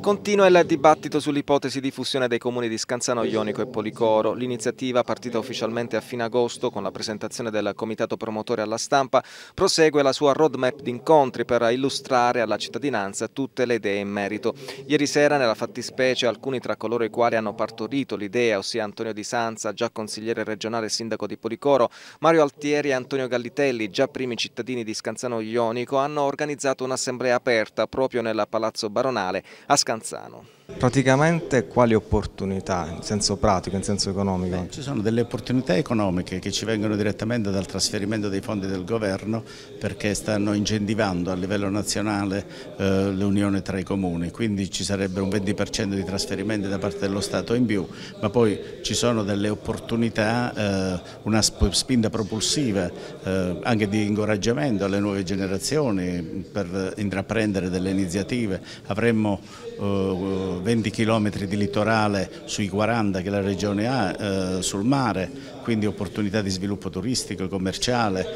Continua il dibattito sull'ipotesi di fusione dei comuni di Scanzano Ionico e Policoro. L'iniziativa, partita ufficialmente a fine agosto con la presentazione del comitato promotore alla stampa, prosegue la sua roadmap di incontri per illustrare alla cittadinanza tutte le idee in merito. Ieri sera, nella fattispecie, alcuni tra coloro i quali hanno partorito l'idea, ossia Antonio Di Sanza, già consigliere regionale e sindaco di Policoro, Mario Altieri e Antonio Gallitelli, già primi cittadini di Scanzano Ionico, hanno organizzato un'assemblea aperta proprio nella palestra Palazzo Baronale a Scanzano. Praticamente quali opportunità, in senso pratico, in senso economico? Beh, ci sono delle opportunità economiche che ci vengono direttamente dal trasferimento dei fondi del governo perché stanno incentivando a livello nazionale eh, l'unione tra i comuni, quindi ci sarebbe un 20% di trasferimenti da parte dello Stato in più, ma poi ci sono delle opportunità, eh, una spinta propulsiva eh, anche di incoraggiamento alle nuove generazioni per intraprendere delle iniziative. Avremmo eh, 20 km di litorale sui 40 che la regione ha eh, sul mare, quindi opportunità di sviluppo turistico e commerciale.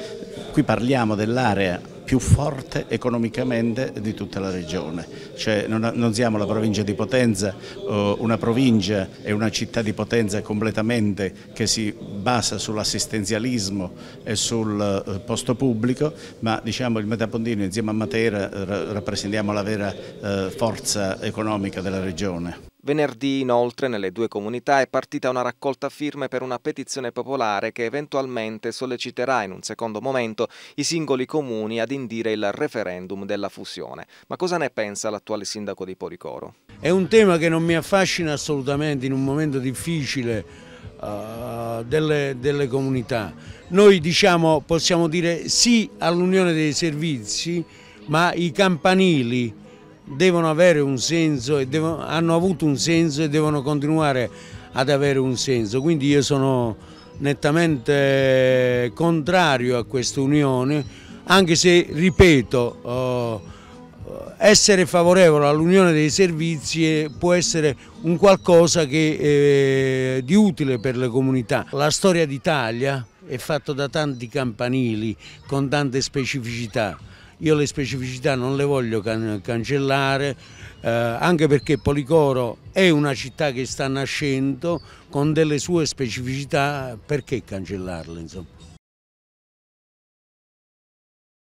Qui parliamo dell'area più forte economicamente di tutta la regione. Cioè non, non siamo la provincia di Potenza, eh, una provincia e una città di Potenza completamente che si basa sull'assistenzialismo e sul eh, posto pubblico, ma diciamo il Metapondino insieme a Matera eh, rappresentiamo la vera forza economica della regione. Venerdì inoltre nelle due comunità è partita una raccolta firme per una petizione popolare che eventualmente solleciterà in un secondo momento i singoli comuni ad indire il referendum della fusione. Ma cosa ne pensa l'attuale sindaco di Poricoro? È un tema che non mi affascina assolutamente in un momento difficile uh, delle, delle, comunità. Noi diciamo, possiamo dire sì all'unione dei servizi ma i campanili devono avere un senso, e devono, hanno avuto un senso e devono continuare ad avere un senso. Quindi io sono nettamente contrario a questa unione, anche se, ripeto, eh, essere favorevole all'unione dei servizi può essere un qualcosa che eh, di utile per le comunità. La storia d'Italia è fatta da tanti campanili con tante specificità io le specificità non le voglio can cancellare, eh, anche perché Policoro è una città che sta nascendo con delle sue specificità, perché cancellarle? Insomma?